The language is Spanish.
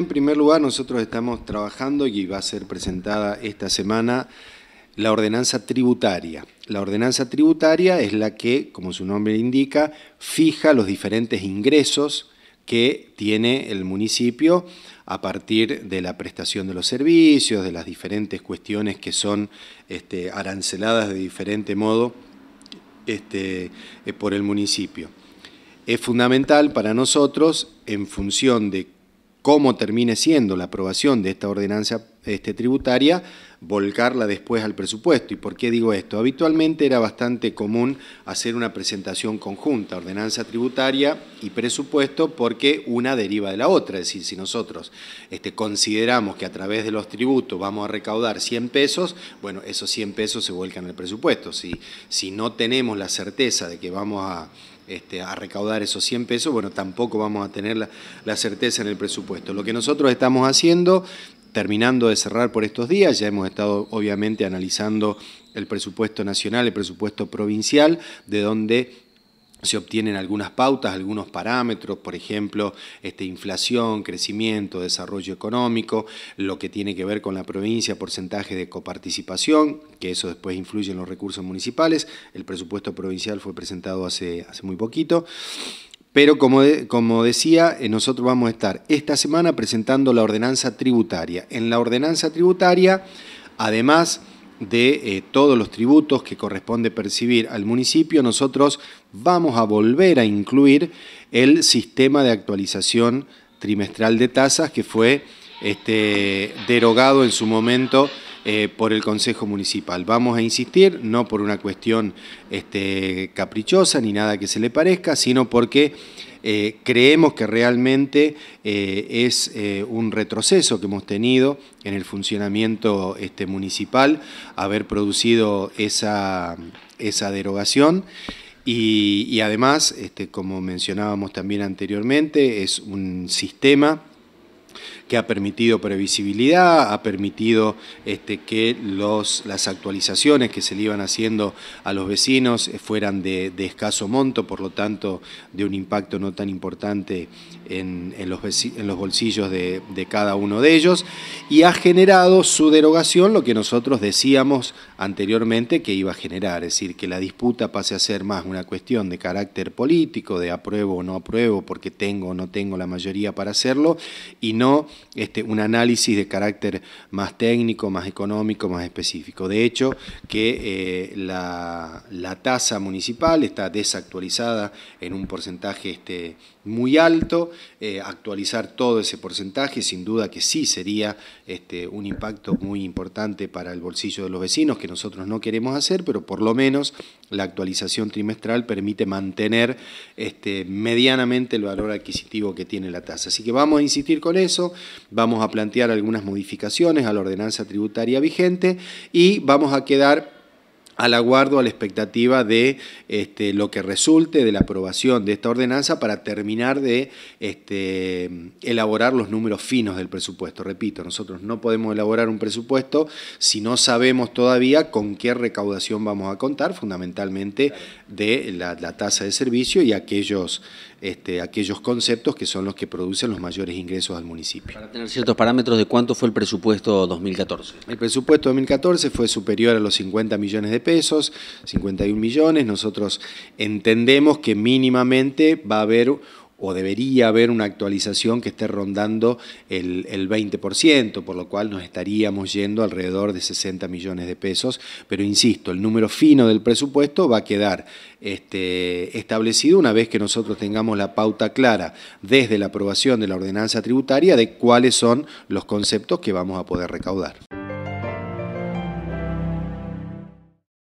En primer lugar, nosotros estamos trabajando y va a ser presentada esta semana la ordenanza tributaria. La ordenanza tributaria es la que, como su nombre indica, fija los diferentes ingresos que tiene el municipio a partir de la prestación de los servicios, de las diferentes cuestiones que son este, aranceladas de diferente modo este, eh, por el municipio. Es fundamental para nosotros, en función de cómo termine siendo la aprobación de esta ordenanza este, tributaria, volcarla después al presupuesto. ¿Y por qué digo esto? Habitualmente era bastante común hacer una presentación conjunta, ordenanza tributaria y presupuesto, porque una deriva de la otra. Es decir, si nosotros este, consideramos que a través de los tributos vamos a recaudar 100 pesos, bueno, esos 100 pesos se vuelcan al presupuesto. Si, si no tenemos la certeza de que vamos a este, a recaudar esos 100 pesos, bueno, tampoco vamos a tener la, la certeza en el presupuesto. Lo que nosotros estamos haciendo terminando de cerrar por estos días, ya hemos estado obviamente analizando el presupuesto nacional, el presupuesto provincial, de donde se obtienen algunas pautas, algunos parámetros, por ejemplo, este, inflación, crecimiento, desarrollo económico, lo que tiene que ver con la provincia, porcentaje de coparticipación, que eso después influye en los recursos municipales. El presupuesto provincial fue presentado hace, hace muy poquito. Pero como, como decía, eh, nosotros vamos a estar esta semana presentando la ordenanza tributaria. En la ordenanza tributaria, además de eh, todos los tributos que corresponde percibir al municipio, nosotros vamos a volver a incluir el sistema de actualización trimestral de tasas que fue este, derogado en su momento eh, por el Consejo Municipal. Vamos a insistir, no por una cuestión este, caprichosa ni nada que se le parezca, sino porque eh, creemos que realmente eh, es eh, un retroceso que hemos tenido en el funcionamiento este, municipal, haber producido esa, derogación. Y, además, este, como mencionábamos también anteriormente, es un sistema que ha permitido previsibilidad, ha permitido este, que los, las actualizaciones que se le iban haciendo a los vecinos eh, fueran de, escaso monto, por lo tanto de un impacto no tan importante en, los, en los, bolsillos de, de cada uno de ellos, y ha generado su derogación, lo que nosotros decíamos anteriormente que iba a generar, es decir, que la disputa pase a ser más una cuestión de carácter político, de apruebo o no apruebo, porque tengo o no tengo la mayoría para hacerlo, y no este, un análisis de carácter más técnico, más económico, más específico. De hecho, que eh, la, tasa municipal está desactualizada en un porcentaje este, muy alto, eh, actualizar todo ese porcentaje sin duda que sí sería este, un impacto muy importante para el bolsillo de los vecinos, que nosotros no queremos hacer, pero por lo menos la actualización trimestral permite mantener este, medianamente el valor adquisitivo que tiene la tasa. Así que vamos a insistir con eso, vamos a plantear algunas modificaciones a la ordenanza tributaria vigente y vamos a quedar al aguardo, a la expectativa de este, lo que resulte de la aprobación de esta ordenanza para terminar de este, elaborar los números finos del presupuesto. Repito, nosotros no podemos elaborar un presupuesto si no sabemos todavía con qué recaudación vamos a contar, fundamentalmente de la tasa de servicio y aquellos este, aquellos conceptos que son los que producen los mayores ingresos al municipio. Para tener ciertos parámetros de cuánto fue el presupuesto 2014. El presupuesto 2014 fue superior a los 50 millones de pesos, 51 millones. Nosotros entendemos que mínimamente va a haber o debería haber una actualización que esté rondando el, el 20%, por lo cual nos estaríamos yendo alrededor de 60 millones de pesos, pero insisto, el número fino del presupuesto va a quedar este, establecido una vez que nosotros tengamos la pauta clara desde la aprobación de la ordenanza tributaria de cuáles son los conceptos que vamos a poder recaudar.